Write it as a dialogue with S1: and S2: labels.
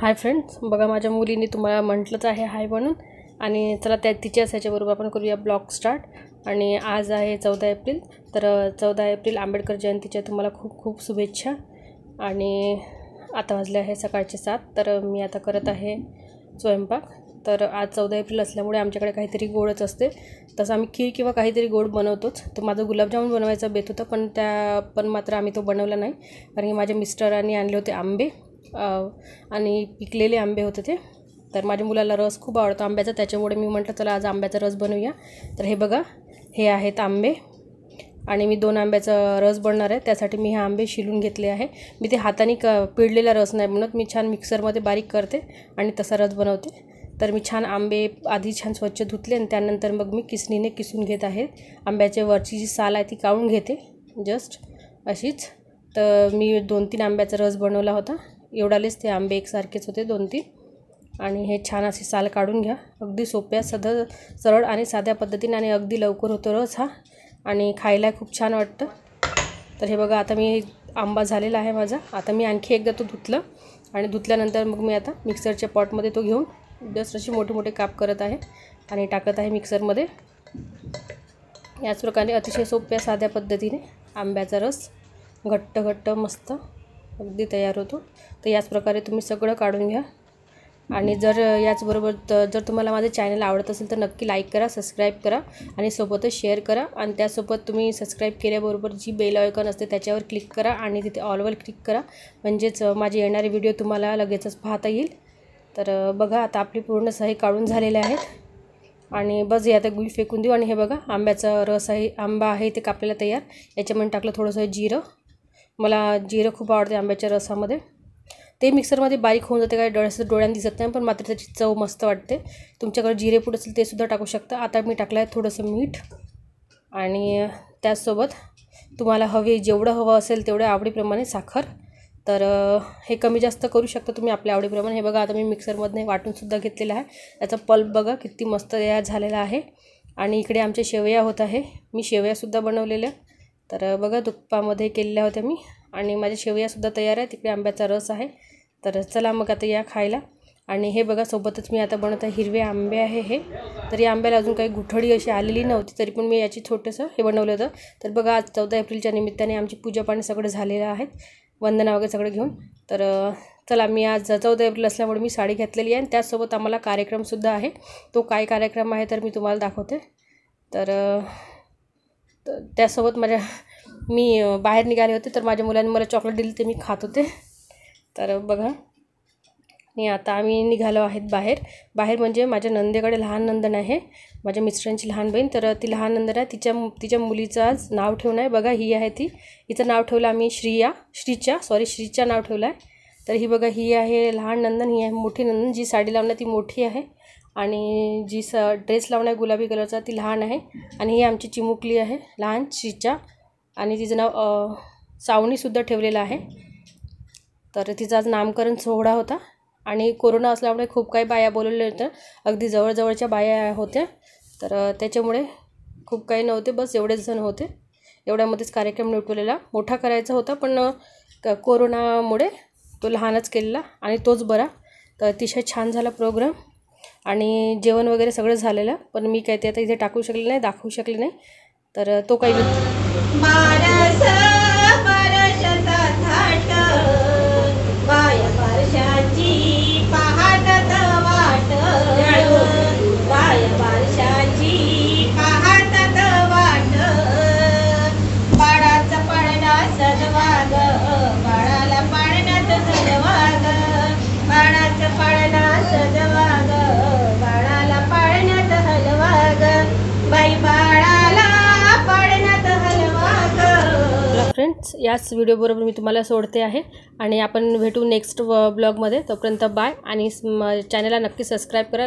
S1: hi friends बघा माझ्या मुलीने तुम्हाला म्हटलंच आहे हाय म्हणून आणि चला त्या तिच्याच ह्याच्याबरोबर आपण करूया ब्लॉग स्टार्ट आणि आज आहे चौदा एप्रिल तर चौदा एप्रिल आंबेडकर जयंतीच्या तुम्हाला खूप खूप शुभेच्छा आणि आता वाजले आहे सकाळचे सात तर मी आता करत आहे स्वयंपाक तर आज चौदा एप्रिल असल्यामुळे आमच्याकडे काहीतरी गोडच असते तसं आम्ही खीर किंवा काहीतरी गोड बनवतोच तर माझं गुलाबजामुन बनवायचा बेत होतं पण त्या पण मात्र आम्ही तो बनवला नाही कारण की माझ्या मिस्टरांनी आणले होते आंबे आणि पिकलेले आंबे होते ते तर माझ्या मुलाला रस खूप आवडतो आंब्याचा त्याच्यामुळे मी म्हटलं चला आज आंब्याचा रस बनवूया तर हे बघा हे आहेत आंबे आणि मी दोन आंब्याचा रस बनणार आहे त्यासाठी मी हे आंबे शिलून घेतले आहे मी ते हाताने क पिळलेला रस नाही म्हणत मी छान मिक्सरमध्ये बारीक करते आणि तसा रस बनवते तर मी छान आंबे आधी छान स्वच्छ धुतले आणि त्यानंतर मग मी किसणीने किसून घेत आहे आंब्याच्या वरची जी साल आहे ती काढून घेते जस्ट अशीच तर मी दोन तीन आंब्याचा रस बनवला होता एवढालेच ते आंबे एकसारखेच होते दोन तीन आणि हे छान अशी साल काढून घ्या अगदी सोप्या सध सरळ आणि साध्या पद्धतीने आणि अगदी लवकर होतो रस हा आणि खायला खूप छान वाटतं तर हे बघा आता मी आंबा झालेला आहे माझा आता मी आणखी एकदा तो धुतलं आणि धुतल्यानंतर मग मी आता मिक्सरच्या पॉटमध्ये तो घेऊन जस्ट असे मोठे मोठे काप करत आहे आणि टाकत आहे मिक्सरमध्ये याचप्रकारे अतिशय सोप्या साध्या पद्धतीने आंब्याचा रस घट्ट घट्ट मस्त अगदी तयार होतो तर याच प्रकारे तुम्ही सगळं काढून घ्या आणि जर याचबरोबर जर तुम्हाला माझं चॅनल आवडत असेल तर नक्की लाईक करा सबस्क्राईब करा आणि सोबतच शेअर करा आणि त्यासोबत तुम्ही सबस्क्राईब केल्याबरोबर जी बेल आयकॉन असते त्याच्यावर क्लिक करा आणि तिथे ऑलवर क्लिक करा म्हणजेच माझे येणारे व्हिडिओ तुम्हाला लगेचच पाहता येईल तर बघा आता आपली पूर्ण सही काढून झालेल्या आहेत आणि बस हे आता गुळ फेकून देऊ आणि हे बघा आंब्याचा रस आहे आंबा आहे ते कापलेला तयार याच्यामध्ये टाकलं थोडंसं जिरं मला जिरं खूप आवडते आंब्याच्या रसामध्ये ते मिक्सरमध्ये बारीक होऊन जाते काय डोळ्यास डोळ्यांना दिसत नाही पण मात्र त्याची चव मस्त वाटते तुमच्याकडे पूड असेल ते सुद्धा टाकू शकता आता मी टाकलं आहे थोडंसं मीठ आणि त्याचसोबत तुम्हाला हवे जेवढं हवं असेल तेवढ्या आवडीप्रमाणे साखर तर हे कमी जास्त करू शकता तुम्ही आपल्या आवडीप्रमाणे हे बघा आता मी मिक्सरमधनं वाटूनसुद्धा घेतलेलं आहे त्याचा पल्प बघा किती मस्त तयार झालेला आहे आणि इकडे आमच्या शेवया होत आहे मी शेवयासुद्धा बनवलेल्या तर बघा दुप्पामध्ये केलेल्या होत्या मी आणि माझ्या शेवयासुद्धा तयार आहे तिकडे आंब्याचा रस आहे तर चला मग आता या खायला आणि हे बघा सोबतच मी आता बनवत आहे हिरवे आंबे आहे हे तर या आंब्याला अजून काही गुठळी अशी आलेली नव्हती तरी पण मी याची छोटंसं हे बनवलं होतं तर बघा आज चौदा एप्रिलच्या निमित्ताने आमची पूजा पाणी सगळं झालेलं आहेत वंदना वगैरे सगळं घेऊन तर चला मी आज चौदा एप्रिल असल्यामुळे मी साडी घेतलेली आहे आणि त्याचसोबत आम्हाला कार्यक्रमसुद्धा आहे तो काय कार्यक्रम आहे तर मी तुम्हाला दाखवते तर त्यासोबत माझ्या मी बाहेर निघाले होते तर माझ्या मुलांनी मला चॉकलेट दिली ते मी खात होते तर बघा आणि आता आम्ही निघालो आहेत बाहेर बाहेर म्हणजे माझ्या नंदेकडे लहान नंदन आहे माझ्या मिस्टरांची लहान बहीण तर ती लहान नंदन आहे तिच्या तिच्या मुलीचं आज नाव ठेवणं आहे बघा ही आहे ती हिचं नाव ठेवलं आम्ही श्रीया श्रीच्या सॉरी श्रीच्या नाव ठेवलं आहे तर ही बघा ही आहे लहान नंदन ही आहे मोठी नंदन जी साडी लावणं ती मोठी आहे आणि जी स ड्रेस लावणं आहे गुलाबी कलरचा ती लहान आहे आणि ही आमची चिमुकली आहे लहान श्रीच्या आणि तिचं नाव सावणीसुद्धा ठेवलेलं आहे तर तिचा आज नामकरण सोहळा होता आणि कोरोना असल्यामुळे खूप काही बाया बोलवल्या होत्या अगदी जवळजवळच्या बाया होत्या तर त्याच्यामुळे खूप काही नव्हते बस एवढेच जण होते एवढ्यामध्येच कार्यक्रम निपलेला मोठा करायचा होता पण कोरोनामुळे तो लहानच केलेला आणि तोच बरा तर अतिशय छान झाला प्रोग्राम आणि जेवण वगैरे सगळं झालेलं पण मी काही ते आता इथे टाकू शकले नाही दाखवू शकले नाही तर तो काही फ्रेंड्स याच व्हिडिओबरोबर मी तुम्हाला सोडते आहे आणि आपण भेटू नेक्स्ट ब्लॉगमध्ये तोपर्यंत बाय आणि चॅनलला नक्की सबस्क्राईब करा